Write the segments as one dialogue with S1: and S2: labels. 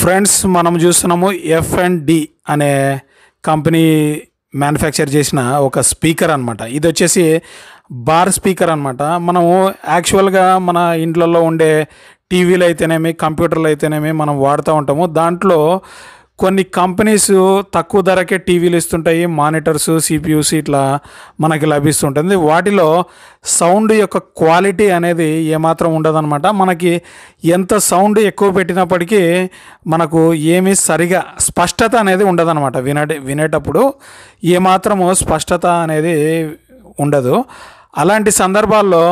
S1: friends మనం చూస్తున్నాము F and D అనే కంపెనీ మ్యానుఫ్యాక్చర్ చేసిన ఒక స్పీకర్ అనమాట ఇది వచ్చేసి బార్ స్పీకర్ అనమాట మనము యాక్చువల్గా మన ఇంట్లలో ఉండే టీవీలు అయితేనేమి కంప్యూటర్లు అయితేనేమి మనం వాడుతూ ఉంటాము దాంట్లో కొన్ని కంపెనీస్ తక్కువ ధరకే టీవీలు ఇస్తుంటాయి మానిటర్స్ సిపియూస్ ఇట్లా మనకి లభిస్తుంటుంది వాటిలో సౌండ్ యొక్క క్వాలిటీ అనేది ఏమాత్రం ఉండదన్నమాట మనకి ఎంత సౌండ్ ఎక్కువ పెట్టినప్పటికీ మనకు ఏమీ సరిగా స్పష్టత అనేది ఉండదన్నమాట వినట వినేటప్పుడు ఏమాత్రము స్పష్టత అనేది ఉండదు అలాంటి సందర్భాల్లో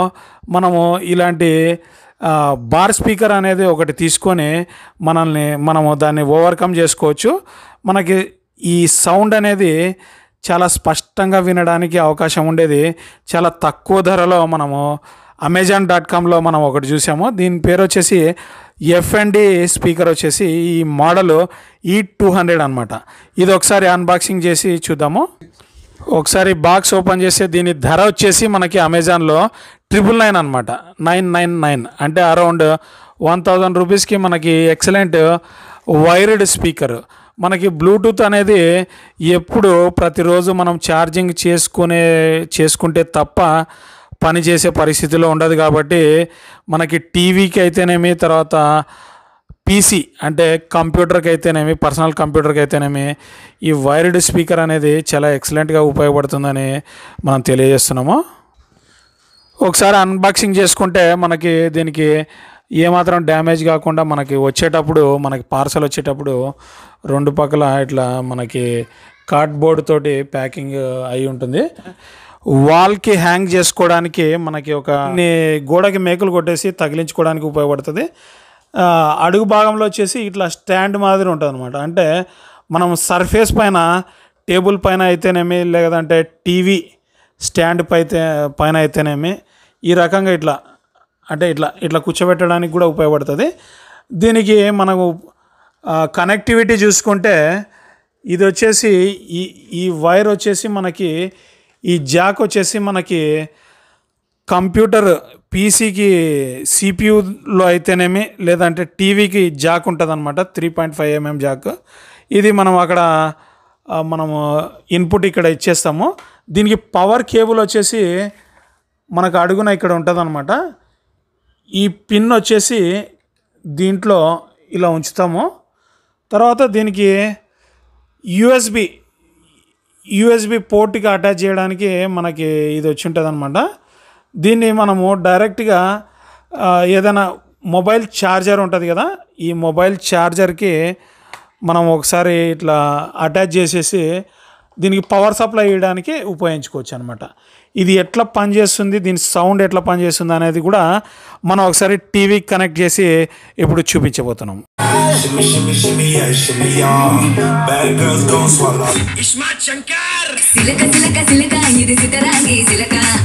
S1: మనము ఇలాంటి బార్ స్పీకర్ అనేది ఒకటి తీసుకొని మనల్ని మనము దాన్ని ఓవర్కమ్ చేసుకోవచ్చు మనకి ఈ సౌండ్ అనేది చాలా స్పష్టంగా వినడానికి అవకాశం ఉండేది చాలా తక్కువ ధరలో మనము అమెజాన్ డాట్ కామ్లో మనం ఒకటి చూసాము దీని పేరు వచ్చేసి ఎఫ్ అండ్ స్పీకర్ వచ్చేసి ఈ మోడల్ ఈ టూ హండ్రెడ్ అనమాట ఇది ఒకసారి అన్బాక్సింగ్ చేసి చూద్దాము ఒకసారి బాక్స్ ఓపెన్ చేస్తే దీని ధర వచ్చేసి మనకి అమెజాన్లో ట్రిపుల్ నైన్ అనమాట నైన్ నైన్ నైన్ అంటే అరౌండ్ వన్ థౌజండ్ రూపీస్కి మనకి ఎక్సలెంట్ వైర్డ్ స్పీకర్ మనకి బ్లూటూత్ అనేది ఎప్పుడు ప్రతిరోజు మనం ఛార్జింగ్ చేసుకునే చేసుకుంటే తప్ప పని చేసే పరిస్థితిలో ఉండదు కాబట్టి మనకి టీవీకి అయితేనేమి తర్వాత పీసీ అంటే కంప్యూటర్కి అయితేనేమి పర్సనల్ కంప్యూటర్కి అయితేనేమి ఈ వైర్డ్ స్పీకర్ అనేది చాలా ఎక్సలెంట్గా ఉపయోగపడుతుందని మనం తెలియజేస్తున్నాము ఒకసారి అన్బాక్సింగ్ చేసుకుంటే మనకి దీనికి ఏమాత్రం డ్యామేజ్ కాకుండా మనకి వచ్చేటప్పుడు మనకి పార్సల్ వచ్చేటప్పుడు రెండు పక్కల ఇట్లా మనకి కార్డ్బోర్డ్ తోటి ప్యాకింగ్ అయి ఉంటుంది వాల్కి హ్యాంగ్ చేసుకోవడానికి మనకి ఒక గోడకి మేకులు కొట్టేసి తగిలించుకోవడానికి ఉపయోగపడుతుంది అడుగు భాగంలో వచ్చేసి ఇట్లా స్టాండ్ మాదిరి ఉంటుంది అనమాట అంటే మనం సర్ఫేస్ పైన టేబుల్ పైన అయితేనేమి లేదంటే టీవీ స్టాండ్ పై పైన అయితేనేమి ఈ రకంగా ఇట్లా అంటే ఇట్లా ఇట్లా కూర్చోబెట్టడానికి కూడా ఉపయోగపడుతుంది దీనికి మనకు కనెక్టివిటీ చూసుకుంటే ఇది వచ్చేసి ఈ ఈ వైర్ వచ్చేసి మనకి ఈ జాక్ వచ్చేసి మనకి కంప్యూటర్ పీసీకి సిపియులో అయితేనేమి లేదంటే టీవీకి జాక్ ఉంటుంది అనమాట three point five MM jack ఇది మనం అక్కడ మనము ఇన్పుట్ ఇక్కడ ఇచ్చేస్తాము దీనికి పవర్ కేబుల్ వచ్చేసి మనకు అడుగున ఇక్కడ ఉంటుందన్నమాట ఈ పిన్ వచ్చేసి దీంట్లో ఇలా ఉంచుతాము తర్వాత దీనికి యూఎస్బి యూఎస్బి పోర్ట్కి అటాచ్ చేయడానికి మనకి ఇది వచ్చి ఉంటుంది అనమాట దీన్ని మనము డైరెక్ట్గా ఏదైనా మొబైల్ ఛార్జర్ ఉంటుంది కదా ఈ మొబైల్ ఛార్జర్కి మనం ఒకసారి ఇట్లా అటాచ్ చేసేసి దీనికి పవర్ సప్లై ఇవ్వడానికి ఉపయోగించుకోవచ్చు అనమాట ఇది ఎట్లా పనిచేస్తుంది దీని సౌండ్ ఎట్లా పనిచేస్తుంది అనేది కూడా మనం ఒకసారి టీవీకి కనెక్ట్ చేసి ఇప్పుడు చూపించబోతున్నాం శిలక శిలక శిలక ఇది